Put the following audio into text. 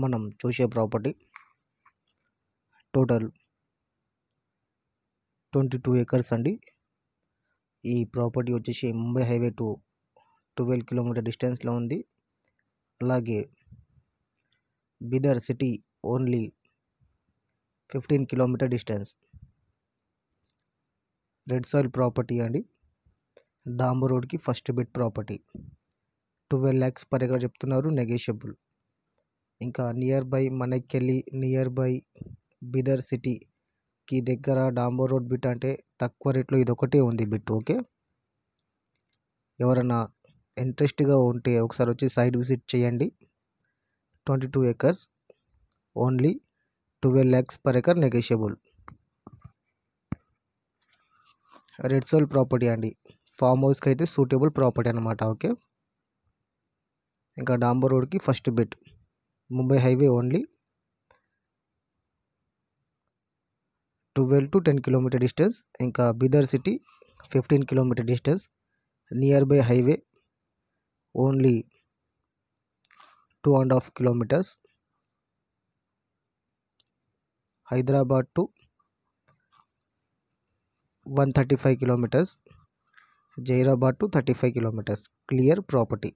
మనం చూసే property total twenty two acres అండి ఈ ప్రాపర్టీ వచ్చేసి Mumbai highway to twelve kilometre డిస్టెన్స్లో ఉంది అలాగే Bidar city only fifteen kilometre distance red soil property అండి డాంబర్ రోడ్కి first bit property twelve lakhs per acre చెప్తున్నారు నెగేషియబుల్ ఇంకా నియర్ బై మనక్కెళ్ళి నియర్ బై బీదర్ సిటీకి దగ్గర డాంబో రోడ్ బిట్ అంటే తక్కువ రేట్లో ఇది ఒకటే ఉంది బిట్ ఓకే ఎవరన్నా ఇంట్రెస్ట్గా ఉంటే ఒకసారి వచ్చి సైట్ విజిట్ చేయండి twenty two acres only twelve lakhs per acre negotiable red soil property అండి ఫామ్ హౌస్కి అయితే సూటబుల్ ప్రాపర్టీ అనమాట ఓకే ఇంకా డాంబో రోడ్కి first bit Mumbai Highway only. well to 10 kilometer distance. Inka Bidar City 15 kilometer distance. Nearby highway only two and half kilometers. Hyderabad to 135 kilometers. Jairabad to 35 kilometers. Clear property.